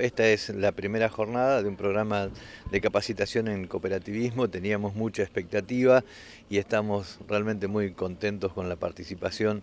Esta es la primera jornada de un programa de capacitación en cooperativismo, teníamos mucha expectativa y estamos realmente muy contentos con la participación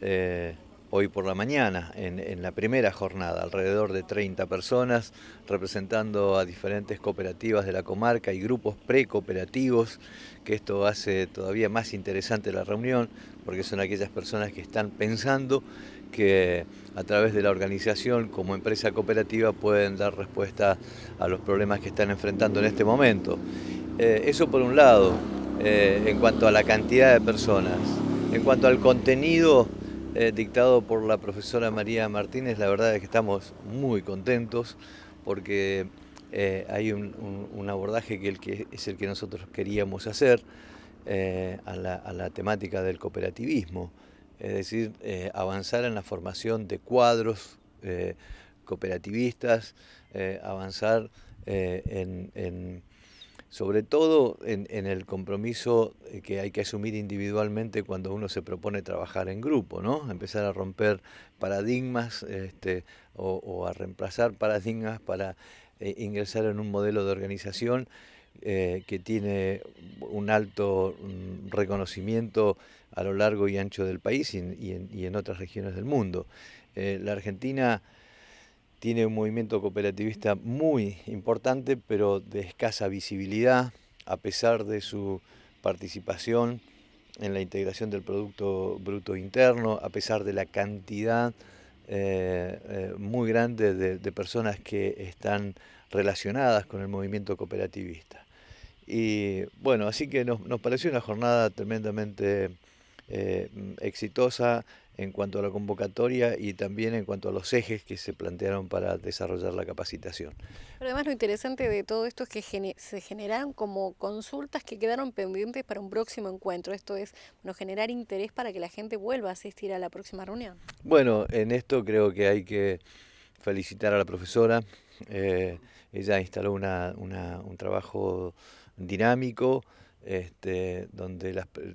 eh, hoy por la mañana en, la primera jornada, alrededor de 30 personas representando a diferentes cooperativas de la comarca y grupos precooperativos, que esto hace todavía más interesante la reunión porque son aquellas personas que están pensando que a través de la organización como empresa cooperativa pueden dar respuesta a los problemas que están enfrentando en este momento. Eh, eso por un lado, eh, en cuanto a la cantidad de personas. En cuanto al contenido eh, dictado por la profesora María Martínez, la verdad es que estamos muy contentos porque hay un, abordaje que, es el que nosotros queríamos hacer a la temática del cooperativismo es decir, eh, avanzar en la formación de cuadros eh, cooperativistas, eh, avanzar sobre todo en, el compromiso que hay que asumir individualmente cuando uno se propone trabajar en grupo, ¿no? Empezar a romper paradigmas este, o, a reemplazar paradigmas para ingresar en un modelo de organización eh, que tiene un alto reconocimiento a lo largo y ancho del país y, en, otras regiones del mundo. Eh, la Argentina tiene un movimiento cooperativista muy importante, pero de escasa visibilidad, a pesar de su participación en la integración del Producto Bruto Interno, a pesar de la cantidad eh, muy grande de personas que están relacionadas con el movimiento cooperativista. Y bueno, así que nos, nos pareció una jornada tremendamente eh, mm, exitosa en cuanto a la convocatoria y también en cuanto a los ejes que se plantearon para desarrollar la capacitación. Pero además lo interesante de todo esto es que se generaron como consultas que quedaron pendientes para un próximo encuentro. Esto es bueno, generar interés para que la gente vuelva a asistir a la próxima reunión. Bueno, en esto creo que hay que felicitar a la profesora. Eh, ella instaló un trabajo dinámico este, donde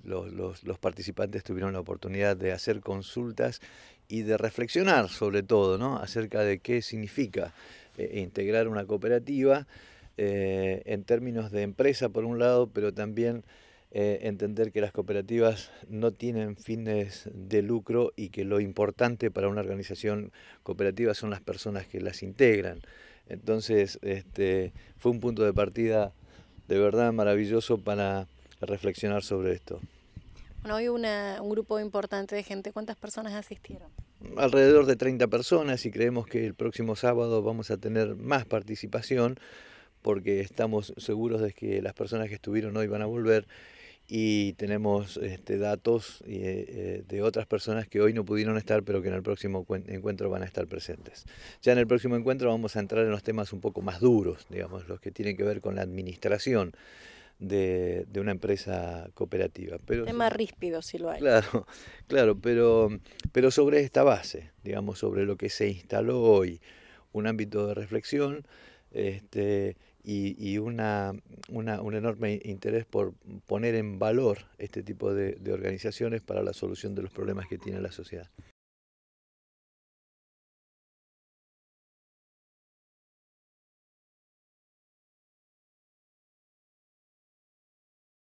los, participantes tuvieron la oportunidad de hacer consultas y de reflexionar sobre todo acerca de qué significa eh, integrar una cooperativa eh, en términos de empresa por un lado, pero también eh, entender que las cooperativas no tienen fines de lucro y que lo importante para una organización cooperativa son las personas que las integran. Entonces, este, fue un punto de partida de verdad maravilloso para reflexionar sobre esto. Bueno, hoy un grupo importante de gente, ¿cuántas personas asistieron? Alrededor de 30 personas y creemos que el próximo sábado vamos a tener más participación porque estamos seguros de que las personas que estuvieron hoy van a volver y tenemos este, datos eh, eh, de otras personas que hoy no pudieron estar, pero que en el próximo encuentro van a estar presentes. Ya en el próximo encuentro vamos a entrar en los temas un poco más duros, digamos, los que tienen que ver con la administración. De, una empresa cooperativa. Pero, Tema ríspido, si lo hay. Claro, claro pero, pero sobre esta base, digamos, sobre lo que se instaló hoy, un ámbito de reflexión este, y, una, una, un enorme interés por poner en valor este tipo de organizaciones para la solución de los problemas que tiene la sociedad.